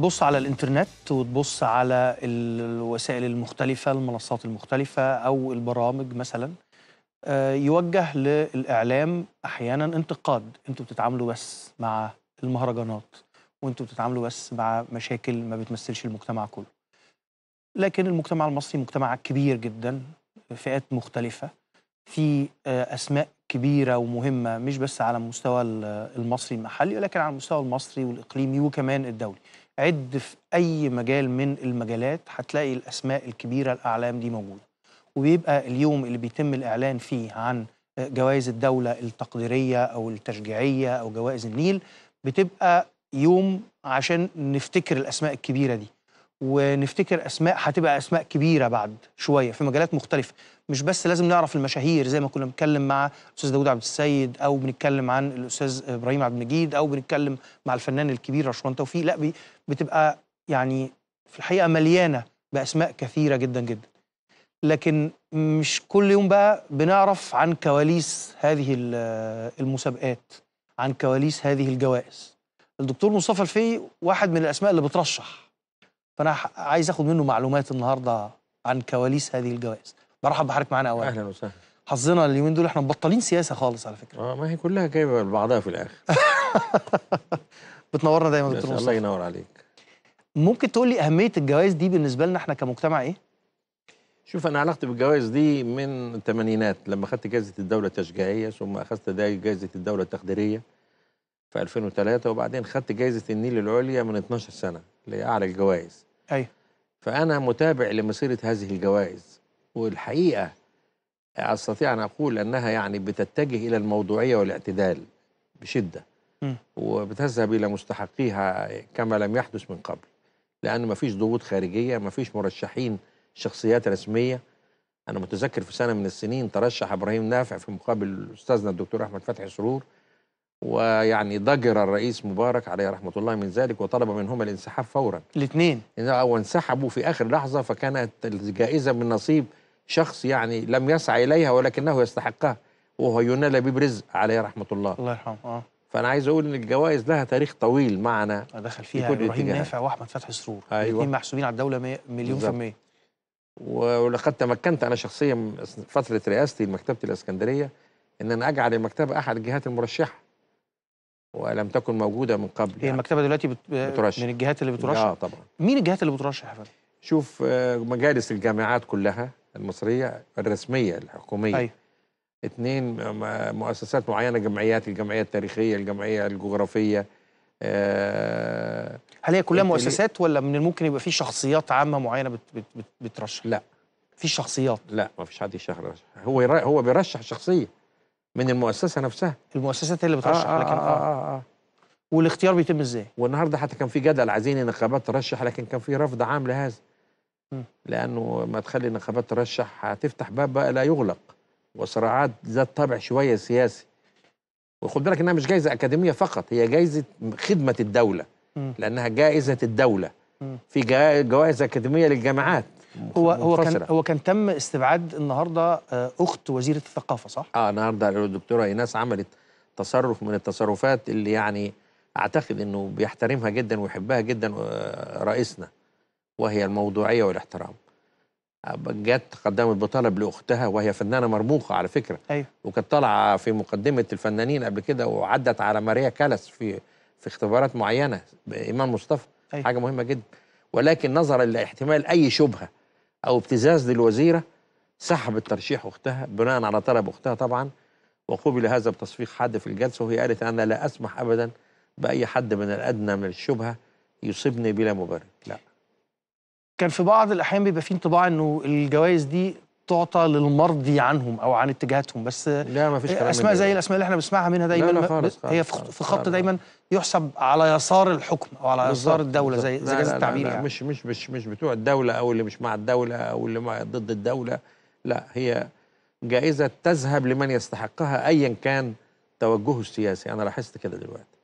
تبص على الانترنت وتبص على الوسائل المختلفة المنصات المختلفة أو البرامج مثلا آه، يوجه للإعلام أحيانا انتقاد أنتوا بتتعاملوا بس مع المهرجانات وأنتوا بتتعاملوا بس مع مشاكل ما بتمثلش المجتمع كله لكن المجتمع المصري مجتمع كبير جدا فئات مختلفة في آه، أسماء كبيرة ومهمة مش بس على المستوى المصري المحلي ولكن على المستوى المصري والإقليمي وكمان الدولي عد في اي مجال من المجالات هتلاقي الاسماء الكبيره الاعلام دي موجوده وبيبقى اليوم اللي بيتم الاعلان فيه عن جوائز الدوله التقديريه او التشجيعيه او جوائز النيل بتبقى يوم عشان نفتكر الاسماء الكبيره دي ونفتكر اسماء هتبقى اسماء كبيره بعد شويه في مجالات مختلفه مش بس لازم نعرف المشاهير زي ما كنا بنتكلم مع الاستاذ داوود عبد السيد او بنتكلم عن الاستاذ ابراهيم عبد المجيد او بنتكلم مع الفنان الكبير رشوان توفيق لا بتبقى يعني في الحقيقه مليانه باسماء كثيره جدا جدا لكن مش كل يوم بقى بنعرف عن كواليس هذه المسابقات عن كواليس هذه الجوائز الدكتور مصطفى الفي واحد من الاسماء اللي بترشح فانا عايز اخد منه معلومات النهارده عن كواليس هذه الجوائز برحب بحضرتك معانا اولا اهلا وسهلا حظنا اليومين دول احنا مبطلين سياسه خالص على فكره اه ما هي كلها جايبه لبعضها في الاخر بتنورنا دايما دكتور مصطفى الله ينور عليك ممكن تقول لي اهميه الجوائز دي بالنسبه لنا احنا كمجتمع ايه شوف انا علاقتي بالجوائز دي من الثمانينات لما اخذت جائزه الدوله التشجيعيه ثم اخذت جائزه الدوله التقديريه في 2003 وبعدين خدت جائزه النيل العليا من 12 سنه لاعلى الجوائز ايوه فانا متابع لمسيره هذه الجوائز والحقيقه استطيع ان اقول انها يعني بتتجه الى الموضوعيه والاعتدال بشده وبتذهب الى مستحقيها كما لم يحدث من قبل لان ما فيش ضغوط خارجيه ما فيش مرشحين شخصيات رسميه انا متذكر في سنه من السنين ترشح ابراهيم نافع في مقابل استاذنا الدكتور احمد فتحي سرور ويعني ضجر الرئيس مبارك عليه رحمه الله من ذلك وطلب منهما الانسحاب فورا الاثنين وانسحبوا في اخر لحظه فكانت الجائزه من نصيب شخص يعني لم يسعى اليها ولكنه يستحقها وهو ينال ببرز رزق عليه رحمه الله الله يرحمه اه فانا عايز اقول ان الجوائز لها تاريخ طويل معنا آه، دخل فيها في ابراهيم نافع واحمد فتحي سرور ايوه الاثنين محسوبين على الدوله مليون في الميه ولقد تمكنت انا شخصيا فتره رئاستي لمكتبه الاسكندريه ان انا اجعل المكتبه احد الجهات المرشحه ولم تكن موجوده من قبل هي يعني المكتبه دلوقتي بت... بترشح من الجهات اللي بترشح اه طبعا مين الجهات اللي بترشح يا فندم؟ شوف آه، مجالس الجامعات كلها المصريه الرسميه الحكوميه أي. أيوه. اثنين آه، مؤسسات معينه جمعيات الجمعيه التاريخيه الجمعيه الجغرافيه آه هل هي كلها مؤسسات ولا من الممكن يبقى في شخصيات عامه معينه بت بت بت بترشح؟ لا في شخصيات لا ما فيش حد يشرح هو هو بيرشح شخصيه من المؤسسه نفسها المؤسسات هي اللي بترشح آه،, آه لكن آه, آه, آه, آه. والاختيار بيتم ازاي والنهارده حتى كان في جدل عايزين النقابات ترشح لكن كان في رفض عام لهذا لانه ما تخلي النقابات ترشح هتفتح باب بقى لا يغلق وصراعات ذات طابع شويه سياسي وخد بالك انها مش جايزه اكاديميه فقط هي جايزه خدمه الدوله لانها جائزه الدوله في جوائز اكاديميه للجامعات هو هو كان هو كان تم استبعاد النهارده آه، اخت وزيره الثقافه صح؟ اه النهارده الدكتوره ايناس عملت تصرف من التصرفات اللي يعني اعتقد انه بيحترمها جدا ويحبها جدا آه، رئيسنا وهي الموضوعيه والاحترام. آه، جت قدمت بطلب لاختها وهي فنانه مرموقه على فكره ايوه وكانت طالعه في مقدمه الفنانين قبل كده وعدت على ماريا كالس في في اختبارات معينه بإمام مصطفى أيوة. حاجه مهمه جدا ولكن نظرا لاحتمال اي شبهه أو ابتزاز للوزيرة سحبت ترشيح أختها بناء على طلب أختها طبعا وقبل هذا بتصفيق حاد في الجلسة وهي قالت أنا لا أسمح أبدا بأي حد من الأدنى من الشبهة يصيبني بلا مبرر لا كان في بعض الأحيان بيبقى في انطباع أنه الجوائز دي تعطى للمرضي عنهم او عن اتجاهاتهم بس لا ما فيش كلام اسماء زي الاسماء اللي احنا بنسمعها منها دايما لا لا خالص هي في خط دايما يحسب على يسار الحكم او على يسار الدوله زي زي جاز التعبير يعني مش مش مش مش بتوع الدوله او اللي مش مع الدوله او اللي مع ضد الدوله لا هي جائزه تذهب لمن يستحقها ايا كان توجهه السياسي انا لاحظت كده دلوقتي